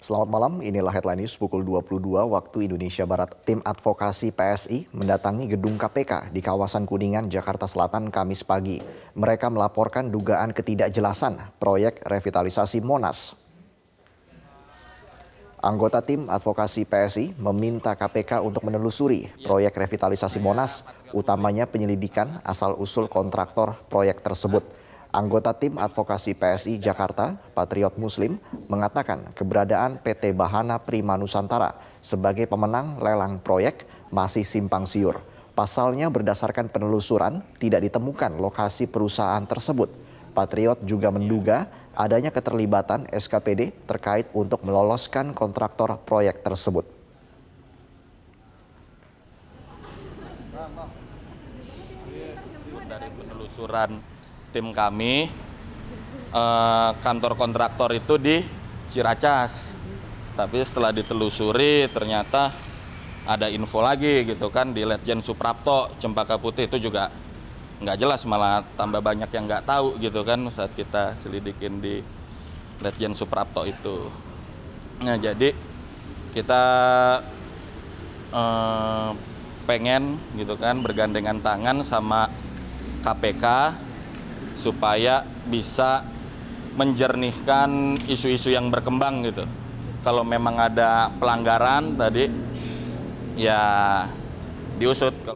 Selamat malam, inilah headline news pukul 22 waktu Indonesia Barat. Tim advokasi PSI mendatangi gedung KPK di kawasan Kuningan, Jakarta Selatan Kamis pagi. Mereka melaporkan dugaan ketidakjelasan proyek revitalisasi Monas. Anggota tim advokasi PSI meminta KPK untuk menelusuri proyek revitalisasi Monas, utamanya penyelidikan asal-usul kontraktor proyek tersebut. Anggota tim advokasi PSI Jakarta, Patriot Muslim, mengatakan keberadaan PT Bahana Prima Nusantara sebagai pemenang lelang proyek masih simpang siur. Pasalnya berdasarkan penelusuran tidak ditemukan lokasi perusahaan tersebut. Patriot juga menduga adanya keterlibatan SKPD terkait untuk meloloskan kontraktor proyek tersebut. Dari penelusuran tim kami eh, kantor kontraktor itu di Ciracas. Tapi setelah ditelusuri ternyata ada info lagi gitu kan di Legend Suprapto Cempaka Putih itu juga nggak jelas malah tambah banyak yang nggak tahu gitu kan saat kita selidikin di Legend Suprapto itu. Nah jadi kita eh, pengen gitu kan bergandengan tangan sama KPK supaya bisa menjernihkan isu-isu yang berkembang gitu. Kalau memang ada pelanggaran tadi ya diusut.